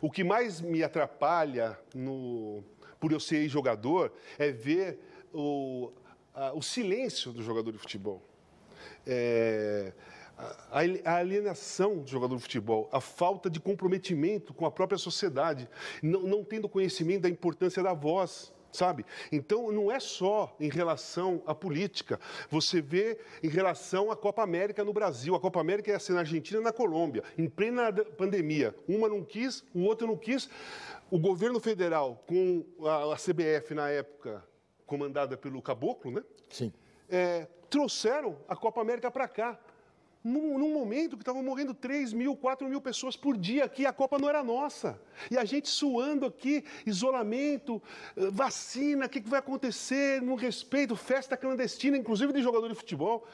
O que mais me atrapalha, no, por eu ser jogador, é ver o, a, o silêncio do jogador de futebol. É, a, a alienação do jogador de futebol, a falta de comprometimento com a própria sociedade, não, não tendo conhecimento da importância da voz sabe? Então não é só em relação à política. Você vê em relação à Copa América no Brasil. A Copa América ia assim, ser na Argentina e na Colômbia, em plena pandemia. Uma não quis, o outro não quis. O governo federal, com a, a CBF na época, comandada pelo Caboclo, né? Sim. É, trouxeram a Copa América para cá num momento que estavam morrendo 3 mil, 4 mil pessoas por dia aqui, a Copa não era nossa. E a gente suando aqui, isolamento, eh, vacina, o que, que vai acontecer, não respeito, festa clandestina, inclusive de jogador de futebol.